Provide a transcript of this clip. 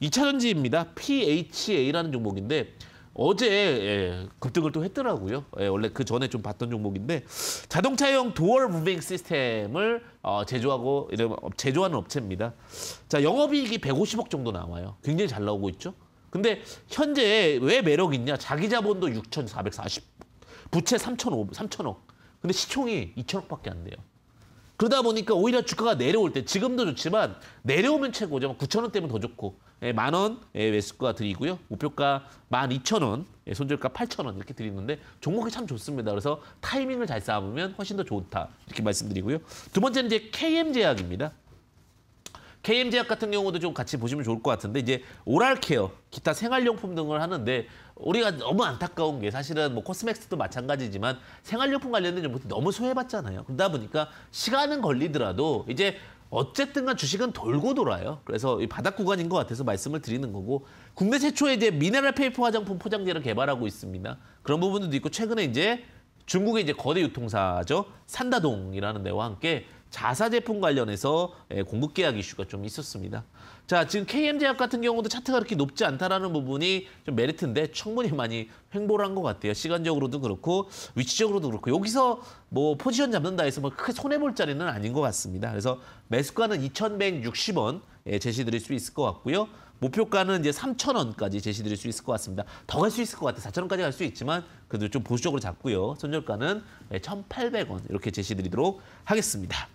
이차 전지입니다. PHA라는 종목인데 어제 예, 급등을 또 했더라고요. 예, 원래 그 전에 좀 봤던 종목인데 자동차용 도어 무빙 시스템을 어, 제조하고 이런 제조하는 업체입니다. 자 영업이익이 150억 정도 나와요. 굉장히 잘 나오고 있죠. 근데 현재 왜 매력 있냐? 자기 자본도 6,440, 부채 3,500, 3,000억. 근데 시총이 2,000억밖에 안 돼요. 그러다 보니까 오히려 주가가 내려올 때 지금도 좋지만 내려오면 최고죠. 9천 뭐 원대면 더 좋고 예, 만원 예, 매수가 드리고요. 목표가 만2천원 예, 손절가 8천원 이렇게 드리는데 종목이 참 좋습니다. 그래서 타이밍을 잘 잡으면 훨씬 더 좋다 이렇게 말씀드리고요. 두 번째는 이제 KM제약입니다. KM제약 같은 경우도 좀 같이 보시면 좋을 것 같은데 이제 오랄 케어, 기타 생활용품 등을 하는데 우리가 너무 안타까운 게 사실은 뭐 코스맥스도 마찬가지지만 생활용품 관련된 정보도 너무 소외받잖아요. 그러다 보니까 시간은 걸리더라도 이제 어쨌든 간 주식은 돌고 돌아요. 그래서 이 바닥 구간인 것 같아서 말씀을 드리는 거고 국내 최초의 이제 미네랄 페이퍼 화장품 포장재를 개발하고 있습니다. 그런 부분도 있고 최근에 이제 중국의 이제 거대 유통사죠 산다동이라는 데와 함께 자사 제품 관련해서 예, 공급 계약 이슈가 좀 있었습니다. 자, 지금 KM제약 같은 경우도 차트가 그렇게 높지 않다라는 부분이 좀 메리트인데 충분히 많이 횡보를 한 것 같아요. 시간적으로도 그렇고 위치적으로도 그렇고 여기서 뭐 포지션 잡는다 해서 뭐 크게 손해볼 자리는 아닌 것 같습니다. 그래서 매수가는 2,160원 예, 제시드릴 수 있을 것 같고요. 목표가는 이제 3,000원까지 제시드릴 수 있을 것 같습니다. 더 갈 수 있을 것 같아요. 4,000원까지 갈 수 있지만 그래도 좀 보수적으로 잡고요. 손절가는 1,800원 예, 이렇게 제시드리도록 하겠습니다.